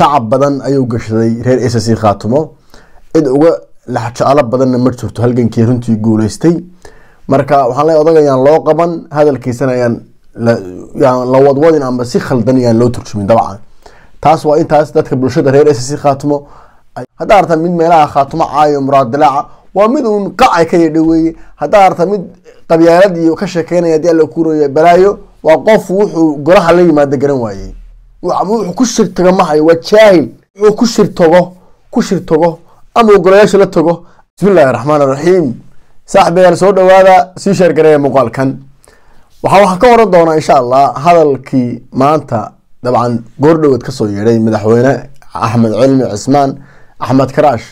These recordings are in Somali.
tacab badan ayuu gashsaday reer ssc khaatumo cid uga laxjeclo badanna ma jirto halgankii runtii guuleystay marka waxaan le odag loo qaban hadalkiisana ayaan la wadwadin ama si khaldan ayaan loo turjumin dabcan taas waa intaas dadka bulshada reer ssc khaatumo haddaa arta mid meelaha khaatumo caayo muraad dilaaca waa mid uun qacay ka yadha weeye haddaa arta mid qabyaalad iyo ka sheekeynaya hadii alla kuroya balaayo waa qof wuxuu golaha la yimaada garan waayey wuxuu ku shirtaga mahayo hayo waa jaahil wuxuu ku shirtago ku shirtago ama golayaasha la tago bismillahi raxmaan raxiim saaxibayaal soo dhowaada sii sheer sheergareeya muuqaalkan waxaa waxaan ka oran doonaa insha allah hadalkii maanta dabcan goordhoweed soo yeedhay madaxweyne axmed cilmi cismaan axmed karaash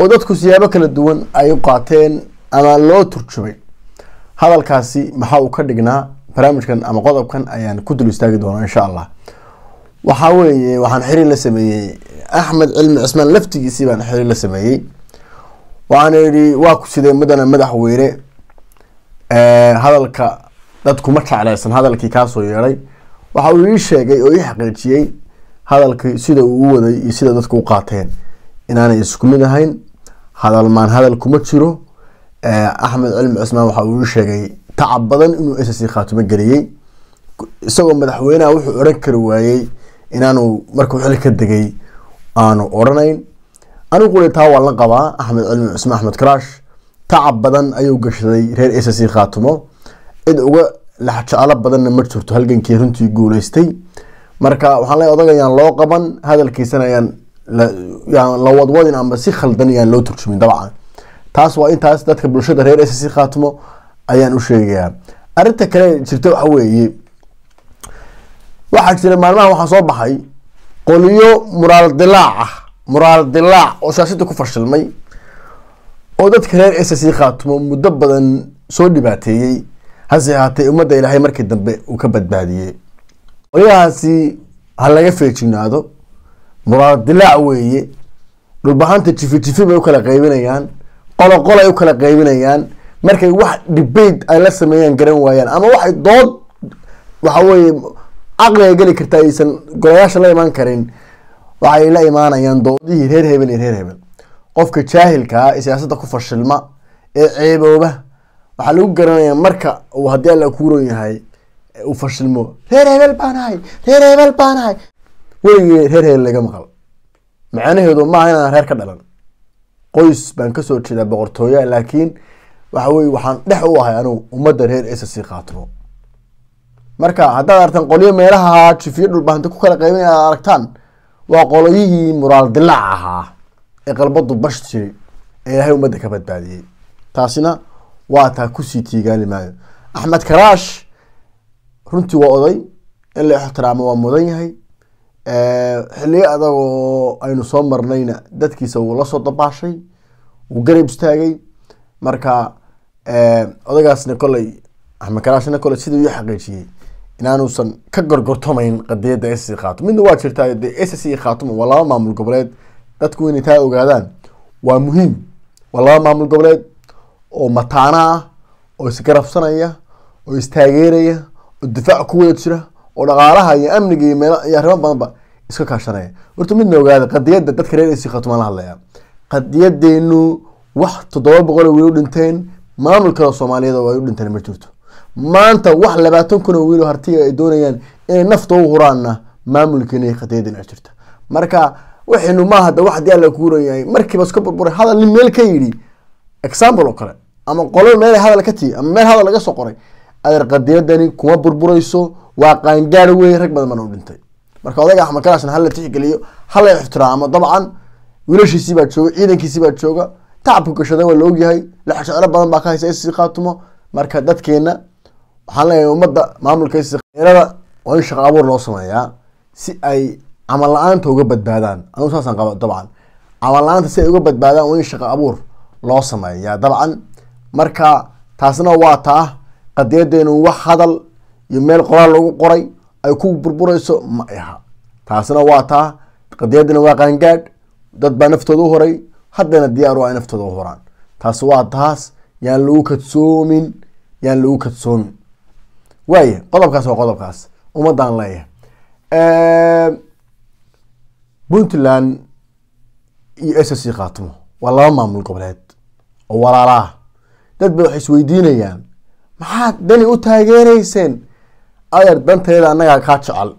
oo dadku siyaabo kala duwan ay u qaateen ama loo turjubay hadalkaasi maxaa uu ka dhignaa barnaamijkan ama qodobkan ayaan ku dul istaagi doonaa insha allah waxaa weeye waxaan xiriir la sameeyey axmed cilmi cismaan laftigiisii baan xiriir la sameeyey waxaana yidhi waa ku sidee mudana madaxweyne hadalka dadkuma jeclaysan hadalkii kaasoo yeedhay waxa uu ii sheegay oo ii xaqiijiyey hadalkii sida uu u waday iyo sida dadku u qaateen inaanay isku mid ahayn hadal maan hadal kuma jiro axmed cilmi cismaan waxa uu ii sheegay tacab badan inuu ssc khaatimo geliyey isagoo madaxweyneha wuxuu odhan kari waayey inaanu markuu xili ka degay aanu odhanayn aniguna taa waa la qabaa axmed cilmi cusmaan axmed karaash tacab badan ayuu gashaday reer s c khaatumo cid uga laxjeclo badanna ma jirto halgankii runtii guuleystay marka waxaan le odag loo qaban hadalkiisana ayaan la wadwadin ama si khaldan ayaan loo turjumin dabcan taas waa intaas dadka bulshada reer s c khaatumo ayaan u sheegayaa arinta kale jirta waxa weeye waxaa jira maalmaha waxaa soo baxay qoliyo muraal dilaac ah muraal dilaac oo siyaasadda ku fashilmay oo dadka reer s khaatumo muddo badan soo dhibaateeyey hase ahaatee ummadda ilaahay markii dambe uu ka badbaadiyey qolyahaasi ha laga feejignaado muraal dilaac weeye dhulbahanta jifi jifi bay u kala qaybinayaan qoloqol ay u kala qaybinayaan markay wax dhibayd ay la sameeyaan garan waayaan ama waxay dood waxa weeye caqliga geli karta aysan golayaasha la imaan karin waxay la imaanayaan doodihii reer hebel iyo reer hebel qofka jaahilkaa ah ee siyaasadda ku fashilma ee ceebooba waxaa lagu garanayaa marka uu haddii alla ku ron yahay uu fashilmo reer hebel baanahay reer hebel baanahay weligii reer hebel laga maqal macnaheedu maaha inaan reer ka dhalan qoys baan kasoo jeedaa boqortooya laakiin waxa weye waxaan dhex u ahay anugu ummadda reer esa sii qaatmo marka haddaad aragtaan qolyo meelaha jifiyo dhulbahanti ku kala qeybin inaad aragtaan waa qoloyihii muraal dilaac ahaa ee qalbadu bash jiray ee ilaahay ummadda ka badbaadiyey taasina waa taa kusii tiigaali maayo axmed karaash runtii waa oday in la ixtiraamo waa mudan yahay xiliyo adagoo aynu soo marnayna dadkiisa wuu lasoo dabaashay wuu garab istaagay marka odagaasna koley axmed karaashna koley sidau ii xaqiijiyey inaanuusan ka gorgortomayn qadiyada s khatum midna waa jirtaa de s khatum waa laba maamul goboleed dadku inay taa ogaadaan waa muhiim waa laba maamul goboleed oo mataana ah oo isgarabsanaya oo istaageeraya oo difaac ku wada jira oo dhaqaalaha iyo amniga iyo meel iyo arrimo badanba iska kaashanaya horta midna ogaada qadiyada dadka reer s khatum aan la hadlaya qadiyadeenu wax toddoba boqol way u dhinteen maamul kale soomaaliyeed oo ay u dhinteen ma jirto maanta wax labaatan kun oo wiil oo hartiga ay doonayaan inay nafta u huraanna maamulkiina ay khateedina jirta marka waxaynu maaha da wax haddii alla kuurayahay markiiba isku burburay hadal nin meel ka yidhi example oo kale ama qolo meel hadal ka tii ama meel hadal laga soo qoray adeer qadiradani kuma burburayso waa qaangaar wey rag badan bana u dhintay marka odayga axmed kalaashna hala tixgeliyo hala ixtiraamo dabcan wiilashiisii baa jooga ciidankiisii baa jooga tacabku gashadan waa la ogyahay lacag shaciro badan baa ka haysa si qaatumo marka dadkeena waxaa leeyahay ummadda maamulkaysa dhallinyarada waa in shaqo abuur loo sameeyaa si ay camal la-aanta uga badbaadaan anugu saasaan qaba dabcan camal la-aanta si ay uga badbaadaan waa in shaqo abuur loo sameeyaa dabcan marka taasna waa taa qadiyadeenu wax hadal iyo meel qoraal lagu qoray ay ku burburayso ma aha taasna waa taa qadiyadeena waa qaangaadh dad baa naftooda u horay haddana diyaar u ah ay naftooda u horaan taas waa taas yaan lagu kadsoomin yaan lagu kadsoomin waaya qodobkaas waa qodobkaas ummadaan leeyahay puntland iyo s c khaatimo waa laba maamul goboleed oo walaala dad ba waxay isweydiinayaan maxaad dani u taageereyseen ayar danteeda annagaa kaa jecel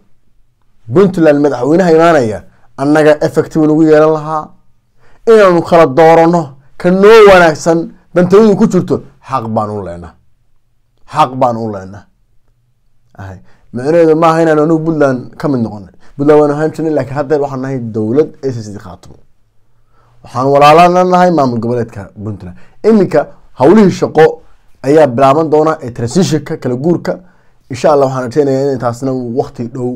puntland madaxweynaha imaanaya annaga effective nagu yeelan lahaa inaanu kala doorano ka noo wanaagsan dantayadu ku jirto xaq baan u leenaa xaq baan u leenaa macnaheedu maaha inaan anugu puntland ka mid noqonay puntland waan ahaan jirnay laakiin haddeer waxaan nahay dowlad a c waxaan walaalana nahay maamul goboleedka puntland iminka howlihii shaqo ayaa bilaaban doona ee transitionka kala guurka insha allah waxaan rajeynayaa in taasna waqti dhow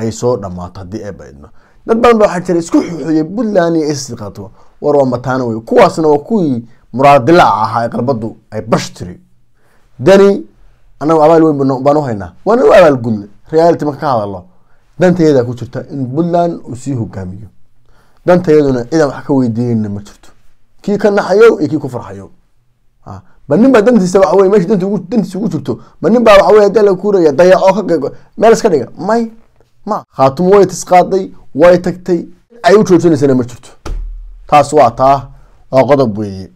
ay soo dhamaato haddii ay baydno dad badan ba waxaa jira isku xuxuuya puntland iyo a c war waa mataano wey kuwaasna waa kuwii muraadilaac ahaa ee qalbadu ay bash tiri dani anagu abaal weyn baan uhaynaa waana u abaalgudna reality marka ka hadalo dantayadaa ku jirta in puntland uu sii hogaamiyo dantayaduna cidan wax ka weydiinayna ma jirto kii ka naxayo iyo kii ku farxayo ma ah, nin baa dantiisa waxa wey meesha dantiisa ugu jirto ma nin baa waxa wey haddaa dayaco ka meel iska dhiga may ma khaatumo way tisqaaday way tagtay ay u joojinaysana ma jirto taas waa taa waa qodob weeye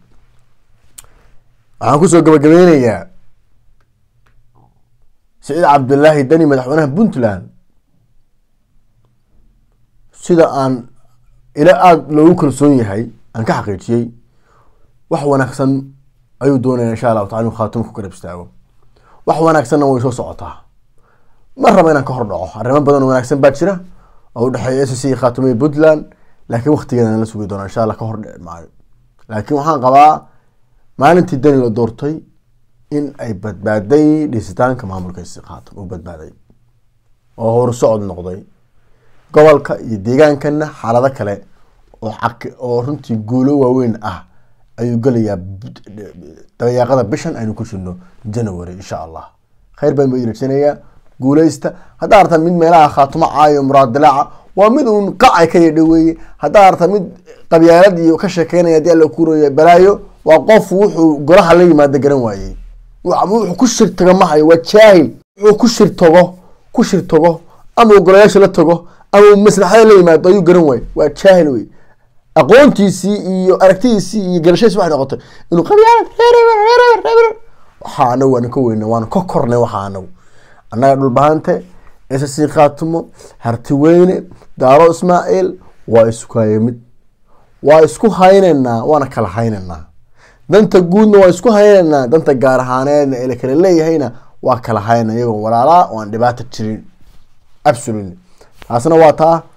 waxaan kusoo gabagabeynayaa saciid cabdilaahi deni madaxweynaha puntland sida aan ila aada loogu kalsoon yahay aan ka xaqiijiyey wax wanaagsan ayuu doonaya insha allahu tacala inuu khaatima ku garab istaago wax wanaagsanna way soo socotaa ma raba inaan ka hor dhaco arrimo badan oo wanaagsan baa jira oo u dhexeeya s c khaatimo iyo puntland laakiin waktigeedana la sugi doona insha allah ka hor dhici maayo laakiin waxaan qabaa maalintii dani la doortay in ay badbaaday dhisitaanka maamulka isqaatam oo badbaaday oo horsocod noqday gobolka iyo deegaankana xaalado kale oo oo runtii guulo waaweyn ah ayuu gelayaa dabayaaqada bishan aynu ku jirno january insha allah khayr baan bairagsanayaa guuleysta haddaa arta mid meelaha khaatumo caayo muraad dilaaca waa mid uun qacay ka yadha weeye haddaa artaa mid qabyaalad iyo ka sheekeynaya hadii alla kuroya balaayo waa qof wuxuu golaha la yimaada garan waayey wuxuu ku shirtaga ma hayo waa jaahil wuxuu ku shirtago ku shirtago ama golayaasha la tago ama maslaxada la yimaado ayuu garan waaye waa jaahil wey aqoontiisii iyo aragtidiisii iyo galashadiisi waxay noqotay inuu waxaa anagu waana ka weyna waana ka kornay waxaa anagu annaga dhulbahante esasii khaatimo hartiweyne daaro ismaaciil waa isku haye waa isku haynaynaa waana kala haynaynaa danta guudna waa isku haynanaa danta gaar ahaaneedna ee lakala leeyahayna waa kala hayna iyagoo walaalaa oo aan dhibaata jirin absolutely taasna waa taa